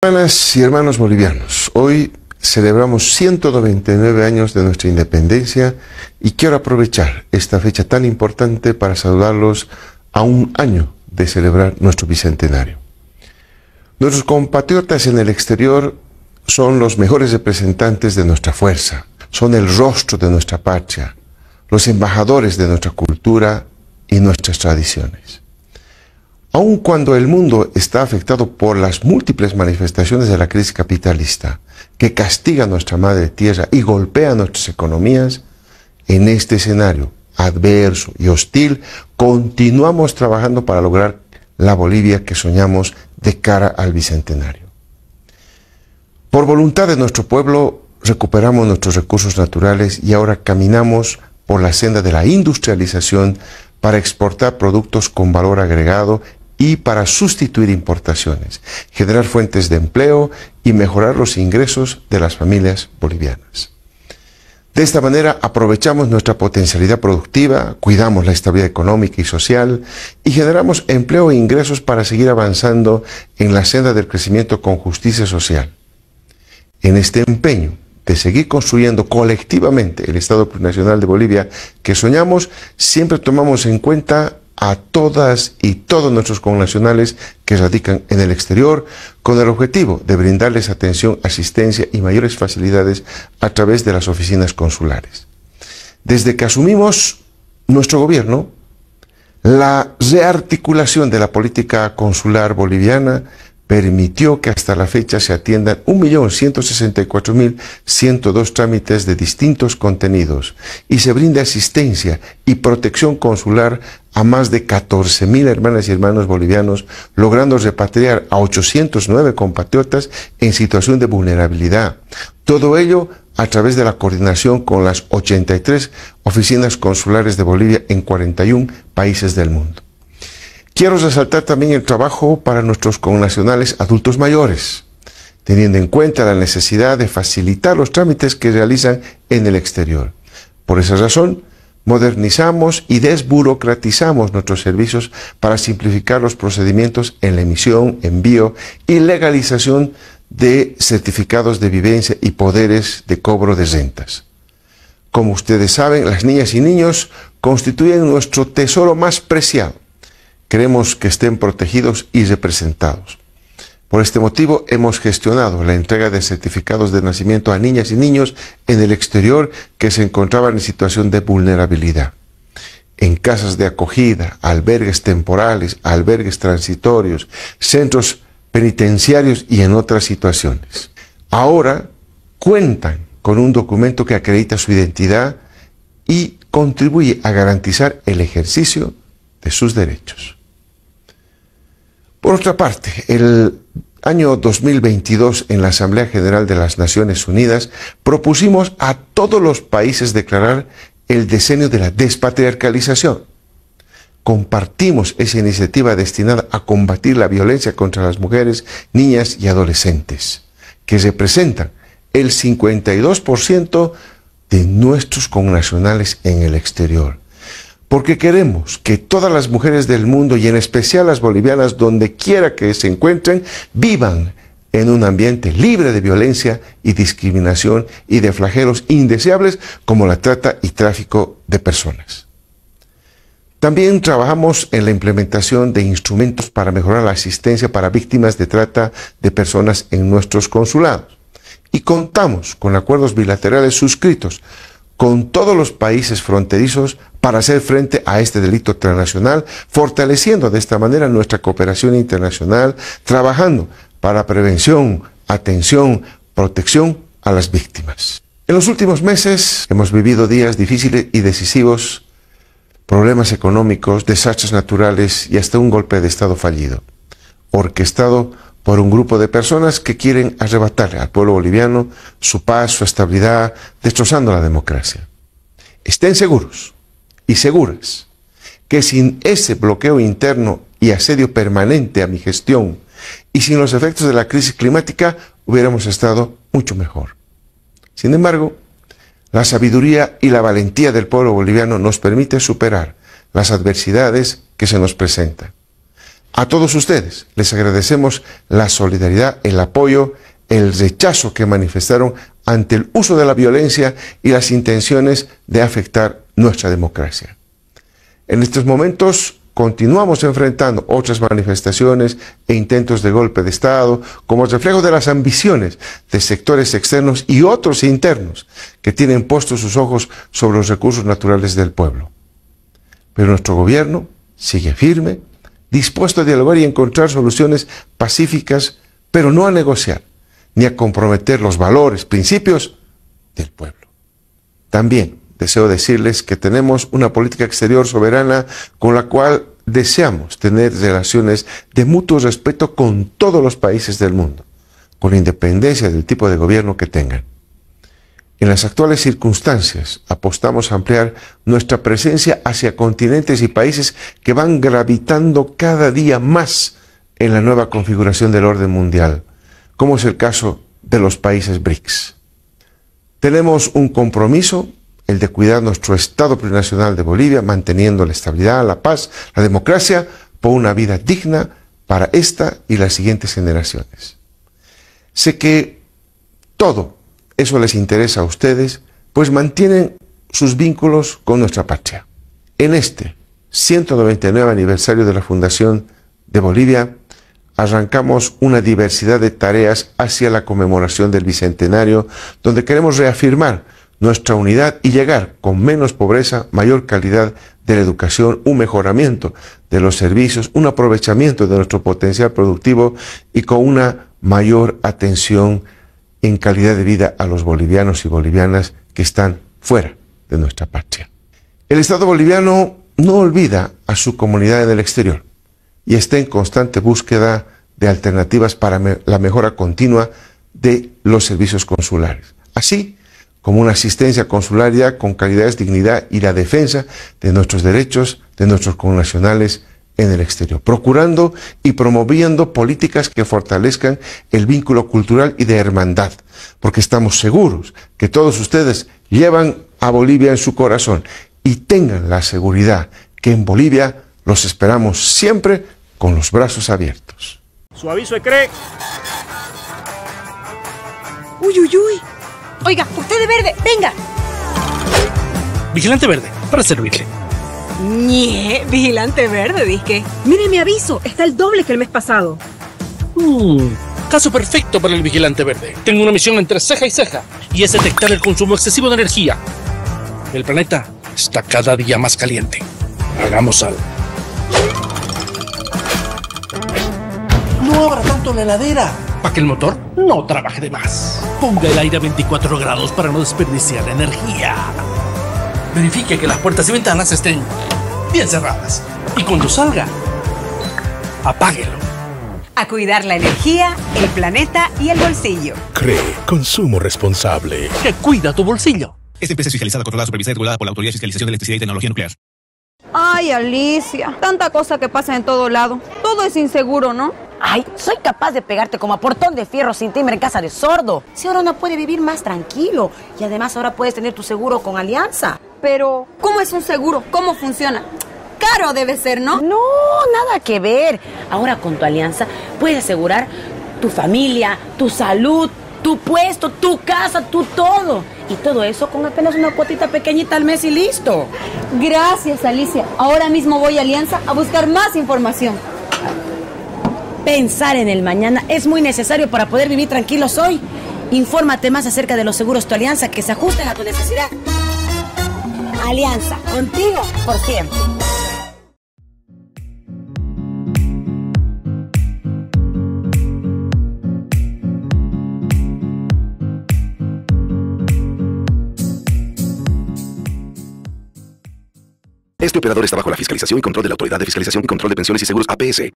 Hermanas y hermanos bolivianos, hoy celebramos 199 años de nuestra independencia y quiero aprovechar esta fecha tan importante para saludarlos a un año de celebrar nuestro bicentenario. Nuestros compatriotas en el exterior son los mejores representantes de nuestra fuerza, son el rostro de nuestra patria, los embajadores de nuestra cultura y nuestras tradiciones aun cuando el mundo está afectado por las múltiples manifestaciones de la crisis capitalista que castiga a nuestra madre tierra y golpea nuestras economías, en este escenario adverso y hostil, continuamos trabajando para lograr la Bolivia que soñamos de cara al Bicentenario. Por voluntad de nuestro pueblo, recuperamos nuestros recursos naturales y ahora caminamos por la senda de la industrialización para exportar productos con valor agregado y para sustituir importaciones, generar fuentes de empleo y mejorar los ingresos de las familias bolivianas. De esta manera aprovechamos nuestra potencialidad productiva, cuidamos la estabilidad económica y social y generamos empleo e ingresos para seguir avanzando en la senda del crecimiento con justicia social. En este empeño de seguir construyendo colectivamente el Estado plurinacional de Bolivia que soñamos, siempre tomamos en cuenta a todas y todos nuestros connacionales que radican en el exterior con el objetivo de brindarles atención, asistencia y mayores facilidades a través de las oficinas consulares. Desde que asumimos nuestro gobierno, la rearticulación de la política consular boliviana permitió que hasta la fecha se atiendan 1.164.102 trámites de distintos contenidos y se brinde asistencia y protección consular a más de 14.000 hermanas y hermanos bolivianos, logrando repatriar a 809 compatriotas en situación de vulnerabilidad. Todo ello a través de la coordinación con las 83 oficinas consulares de Bolivia en 41 países del mundo. Quiero resaltar también el trabajo para nuestros connacionales adultos mayores, teniendo en cuenta la necesidad de facilitar los trámites que realizan en el exterior. Por esa razón, modernizamos y desburocratizamos nuestros servicios para simplificar los procedimientos en la emisión, envío y legalización de certificados de vivencia y poderes de cobro de rentas. Como ustedes saben, las niñas y niños constituyen nuestro tesoro más preciado Queremos que estén protegidos y representados. Por este motivo, hemos gestionado la entrega de certificados de nacimiento a niñas y niños en el exterior que se encontraban en situación de vulnerabilidad. En casas de acogida, albergues temporales, albergues transitorios, centros penitenciarios y en otras situaciones. Ahora cuentan con un documento que acredita su identidad y contribuye a garantizar el ejercicio de sus derechos. Por otra parte, el año 2022 en la Asamblea General de las Naciones Unidas propusimos a todos los países declarar el decenio de la despatriarcalización. Compartimos esa iniciativa destinada a combatir la violencia contra las mujeres, niñas y adolescentes, que representan el 52% de nuestros connacionales en el exterior porque queremos que todas las mujeres del mundo y en especial las bolivianas, donde quiera que se encuentren, vivan en un ambiente libre de violencia y discriminación y de flagelos indeseables como la trata y tráfico de personas. También trabajamos en la implementación de instrumentos para mejorar la asistencia para víctimas de trata de personas en nuestros consulados. Y contamos con acuerdos bilaterales suscritos con todos los países fronterizos para hacer frente a este delito transnacional, fortaleciendo de esta manera nuestra cooperación internacional, trabajando para prevención, atención, protección a las víctimas. En los últimos meses hemos vivido días difíciles y decisivos, problemas económicos, desastres naturales y hasta un golpe de Estado fallido, orquestado por un grupo de personas que quieren arrebatarle al pueblo boliviano su paz, su estabilidad, destrozando la democracia. Estén seguros y seguras que sin ese bloqueo interno y asedio permanente a mi gestión y sin los efectos de la crisis climática hubiéramos estado mucho mejor. Sin embargo, la sabiduría y la valentía del pueblo boliviano nos permite superar las adversidades que se nos presentan. A todos ustedes les agradecemos la solidaridad, el apoyo, el rechazo que manifestaron ante el uso de la violencia y las intenciones de afectar nuestra democracia. En estos momentos continuamos enfrentando otras manifestaciones e intentos de golpe de Estado como reflejo de las ambiciones de sectores externos y otros internos que tienen puestos sus ojos sobre los recursos naturales del pueblo. Pero nuestro gobierno sigue firme dispuesto a dialogar y encontrar soluciones pacíficas, pero no a negociar ni a comprometer los valores, principios del pueblo. También deseo decirles que tenemos una política exterior soberana con la cual deseamos tener relaciones de mutuo respeto con todos los países del mundo, con independencia del tipo de gobierno que tengan. En las actuales circunstancias, apostamos a ampliar nuestra presencia hacia continentes y países que van gravitando cada día más en la nueva configuración del orden mundial, como es el caso de los países BRICS. Tenemos un compromiso, el de cuidar nuestro Estado plurinacional de Bolivia, manteniendo la estabilidad, la paz, la democracia, por una vida digna para esta y las siguientes generaciones. Sé que todo eso les interesa a ustedes, pues mantienen sus vínculos con nuestra patria. En este 199 aniversario de la Fundación de Bolivia, arrancamos una diversidad de tareas hacia la conmemoración del Bicentenario, donde queremos reafirmar nuestra unidad y llegar con menos pobreza, mayor calidad de la educación, un mejoramiento de los servicios, un aprovechamiento de nuestro potencial productivo y con una mayor atención en calidad de vida a los bolivianos y bolivianas que están fuera de nuestra patria. El Estado boliviano no olvida a su comunidad en el exterior y está en constante búsqueda de alternativas para la mejora continua de los servicios consulares, así como una asistencia consularia con calidad, dignidad y la defensa de nuestros derechos, de nuestros connacionales en el exterior, procurando y promoviendo políticas que fortalezcan el vínculo cultural y de hermandad, porque estamos seguros que todos ustedes llevan a Bolivia en su corazón y tengan la seguridad que en Bolivia los esperamos siempre con los brazos abiertos. Su aviso es Uy, uy, uy. Oiga, usted de verde, venga. Vigilante verde, para servirle. ¡Nie! vigilante verde, disque. Mire mi aviso, está el doble que el mes pasado. Mm, caso perfecto para el vigilante verde. Tengo una misión entre ceja y ceja y es detectar el consumo excesivo de energía. El planeta está cada día más caliente. Hagamos algo. No abra tanto la heladera. Para que el motor no trabaje de más. Ponga el aire a 24 grados para no desperdiciar energía. Verifique que las puertas y ventanas estén bien cerradas. Y cuando salga, apáguelo. A cuidar la energía, el planeta y el bolsillo. Cree consumo responsable. Que cuida tu bolsillo. Esta empresa es fiscalizada, controlada, supervisada y regulada por la Autoridad de Fiscalización de Electricidad y Tecnología Nuclear. Ay, Alicia, tanta cosa que pasa en todo lado. Todo es inseguro, ¿no? Ay, soy capaz de pegarte como a portón de fierro sin timbre en casa de sordo. Si ahora no puede vivir más tranquilo y además ahora puedes tener tu seguro con Alianza. Pero, ¿cómo es un seguro? ¿Cómo funciona? Caro debe ser, ¿no? No, nada que ver. Ahora con tu alianza puedes asegurar tu familia, tu salud, tu puesto, tu casa, tu todo. Y todo eso con apenas una cuotita pequeñita al mes y listo. Gracias, Alicia. Ahora mismo voy a Alianza a buscar más información. Pensar en el mañana es muy necesario para poder vivir tranquilos hoy. Infórmate más acerca de los seguros Tu Alianza que se ajusten a tu necesidad. Alianza, contigo por siempre. Este operador está bajo la fiscalización y control de la Autoridad de Fiscalización y Control de Pensiones y Seguros APS.